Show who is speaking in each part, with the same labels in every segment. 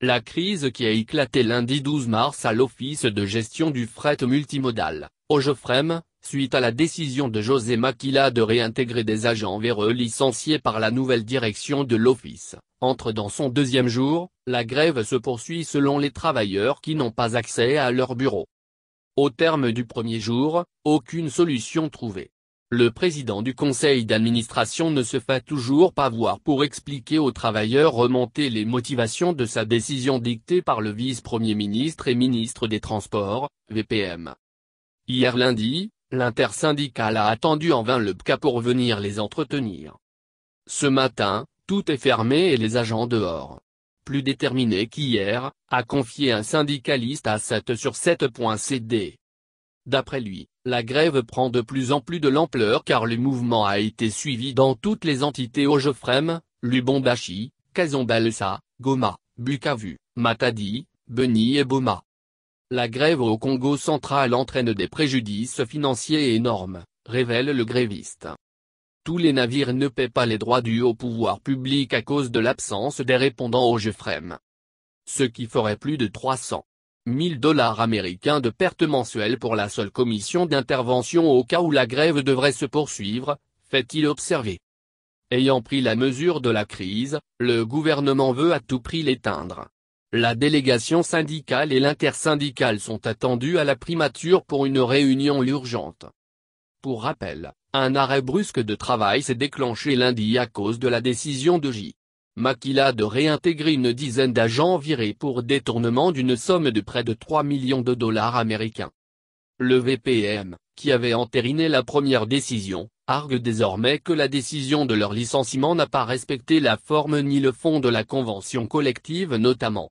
Speaker 1: La crise qui a éclaté lundi 12 mars à l'Office de gestion du fret multimodal, au Geoffrem, suite à la décision de José Maquila de réintégrer des agents véreux licenciés par la nouvelle direction de l'Office, entre dans son deuxième jour, la grève se poursuit selon les travailleurs qui n'ont pas accès à leur bureau. Au terme du premier jour, aucune solution trouvée le président du conseil d'administration ne se fait toujours pas voir pour expliquer aux travailleurs remontés les motivations de sa décision dictée par le vice-premier ministre et ministre des Transports, VPM. Hier lundi, l'intersyndical a attendu en vain le PCA pour venir les entretenir. Ce matin, tout est fermé et les agents dehors. Plus déterminé qu'hier, a confié un syndicaliste à 7 sur 7.cd. D'après lui, la grève prend de plus en plus de l'ampleur car le mouvement a été suivi dans toutes les entités au Ojofrem, Lubombashi, Kazombalsa, Goma, Bukavu, Matadi, Beni et Boma. La grève au Congo central entraîne des préjudices financiers énormes, révèle le gréviste. Tous les navires ne paient pas les droits dus au pouvoir public à cause de l'absence des répondants au GFREM. Ce qui ferait plus de 300 1000 dollars américains de pertes mensuelles pour la seule commission d'intervention au cas où la grève devrait se poursuivre, fait-il observer. Ayant pris la mesure de la crise, le gouvernement veut à tout prix l'éteindre. La délégation syndicale et l'intersyndicale sont attendues à la primature pour une réunion urgente. Pour rappel, un arrêt brusque de travail s'est déclenché lundi à cause de la décision de J. Makila de réintégrer une dizaine d'agents virés pour détournement d'une somme de près de 3 millions de dollars américains. Le VPM, qui avait entériné la première décision, argue désormais que la décision de leur licenciement n'a pas respecté la forme ni le fond de la convention collective notamment.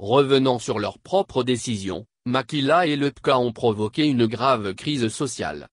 Speaker 1: Revenant sur leur propre décision, Makila et Lepka ont provoqué une grave crise sociale.